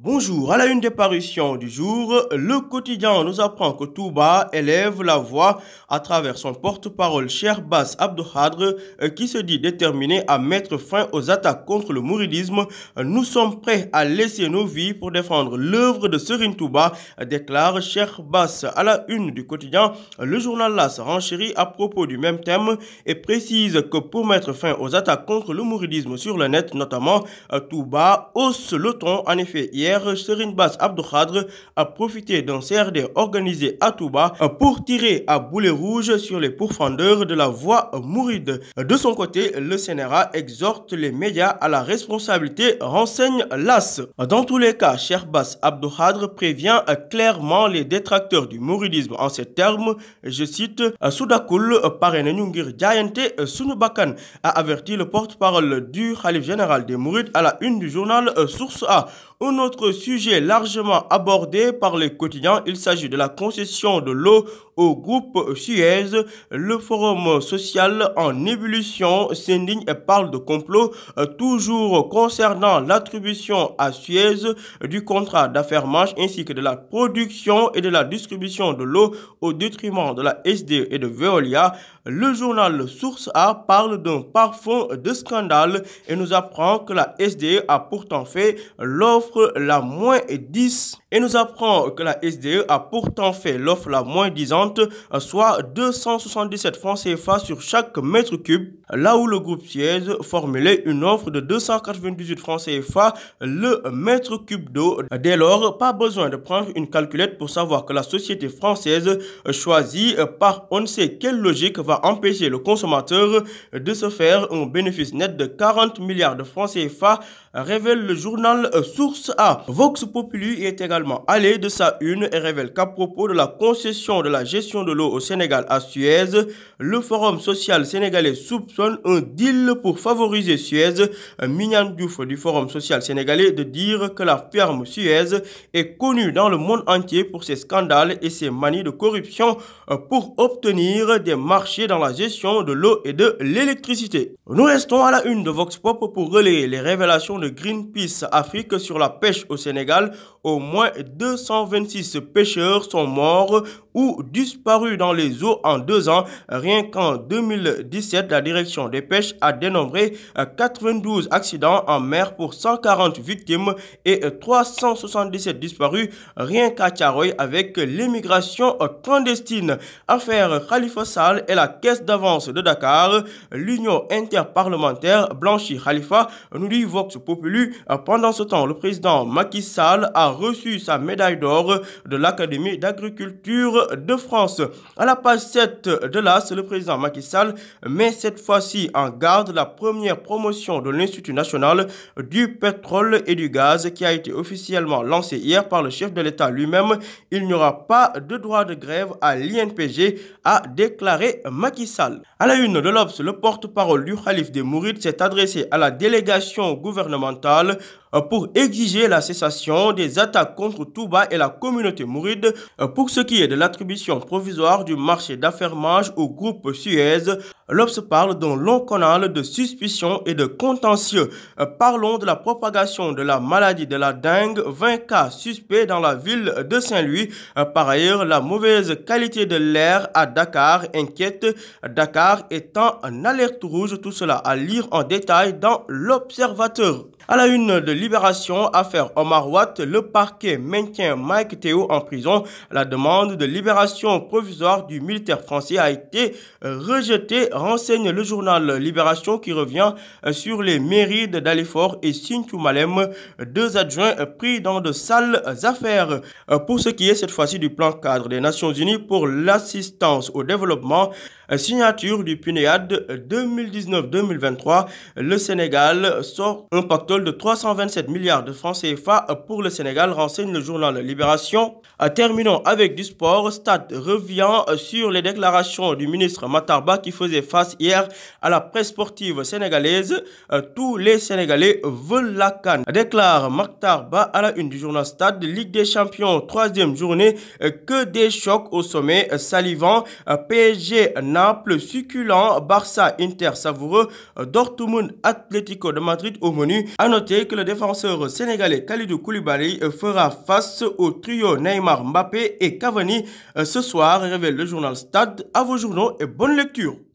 Bonjour, à la une des parutions du jour, le quotidien nous apprend que Touba élève la voix à travers son porte-parole cher Bas Abdouhadre qui se dit déterminé à mettre fin aux attaques contre le mouridisme. Nous sommes prêts à laisser nos vies pour défendre l'œuvre de Serine Touba, déclare cher Bas à la une du quotidien. Le journal LAS renchérit à propos du même thème et précise que pour mettre fin aux attaques contre le mouridisme sur le net notamment, Touba hausse le ton en effet hier hier, Serine Bass a profité d'un CRD organisé à Touba pour tirer à boulet rouge sur les pourfendeurs de la voie mouride. De son côté, le CNRA exhorte les médias à la responsabilité, renseigne l'AS. Dans tous les cas, Cher Bass Abdou prévient clairement les détracteurs du mouridisme en ces termes, je cite, Soudakul, parrainé Nyungir Djayente, Sunubakan, a averti le porte-parole du Khalif général des Mourides à la une du journal euh, Source A. Un autre sujet largement abordé par les quotidiens, il s'agit de la concession de l'eau au groupe Suez. Le forum social en ébullition s'indigne et parle de complot euh, toujours concernant l'attribution à Suez du contrat d'affermage ainsi que de la production et de la distribution de l'eau au détriment de la SD et de Veolia. Le journal Source A parle d'un parfum de scandale et nous apprend que la SD a pourtant fait l'offre la moins 10 et nous apprend que la SDE a pourtant fait l'offre la moins disante, soit 277 francs CFA sur chaque mètre cube, là où le groupe siège formulait une offre de 298 francs CFA le mètre cube d'eau. Dès lors, pas besoin de prendre une calculette pour savoir que la société française choisie par on ne sait quelle logique va empêcher le consommateur de se faire un bénéfice net de 40 milliards de francs CFA, révèle le journal Source A. Vox Populi est également également de sa une et révèle qu'à propos de la concession de la gestion de l'eau au Sénégal à Suez, le Forum social sénégalais soupçonne un deal pour favoriser Suez. Mignan Diouf du Forum social sénégalais de dire que la ferme Suez est connue dans le monde entier pour ses scandales et ses manies de corruption pour obtenir des marchés dans la gestion de l'eau et de l'électricité. Nous restons à la une de Vox Pop pour relayer les révélations de Greenpeace Afrique sur la pêche au Sénégal au moins 226 pêcheurs sont morts ou disparus dans les eaux en deux ans. Rien qu'en 2017, la direction des pêches a dénombré 92 euh, accidents en mer pour 140 victimes et 377 disparus rien qu'à Tiaroy avec l'immigration euh, clandestine. Affaire Khalifa Sall et la caisse d'avance de Dakar, l'union interparlementaire blanchit Khalifa, nous dit Vox Populi. Euh, pendant ce temps, le président Macky Sall a reçu sa médaille d'or de l'Académie d'agriculture de France. À la page 7 de l'AS, le président Macky Sall met cette fois-ci en garde la première promotion de l'Institut national du pétrole et du gaz qui a été officiellement lancée hier par le chef de l'État lui-même. Il n'y aura pas de droit de grève à l'INPG, a déclaré Macky Sall. À la une de l'Obs, le porte-parole du Khalif des Mourides s'est adressé à la délégation gouvernementale pour exiger la cessation des Attaque attaques contre Touba et la communauté mouride euh, pour ce qui est de l'attribution provisoire du marché d'affermage au groupe Suez. L'Obs parle d'un long canal de suspicion et de contentieux. Euh, parlons de la propagation de la maladie de la dengue, 20 cas suspects dans la ville de Saint-Louis. Euh, par ailleurs, la mauvaise qualité de l'air à Dakar inquiète. Dakar étant en alerte rouge, tout cela à lire en détail dans l'Observateur. À la une de Libération, affaire Omar Watt, le parquet maintient Mike Théo en prison. La demande de libération provisoire du militaire français a été euh, rejetée, renseigne le journal Libération qui revient euh, sur les mairies Dalifort et Malem, deux adjoints euh, pris dans de sales affaires. Pour ce qui est cette fois-ci du plan cadre des Nations Unies pour l'assistance au développement, signature du PNEAD 2019-2023, le Sénégal sort un pactole de 327 milliards de francs CFA pour le Sénégal renseigne le journal Libération. Euh, terminons avec du sport. Stade revient euh, sur les déclarations du ministre Matarba qui faisait face hier à la presse sportive sénégalaise. Euh, tous les Sénégalais veulent la canne, déclare Matarba à la une du journal Stade. Ligue des Champions, troisième journée, que des chocs au sommet. Salivant, PSG, Naples, succulent, Barça, Inter, savoureux, Dortmund, Atlético de Madrid au menu. À noter que le défenseur sénégalais Khalidou Koulibaly fera face au trio Neymar, Mbappé et Cavani euh, ce soir, révèle le journal Stade. À vos journaux et bonne lecture.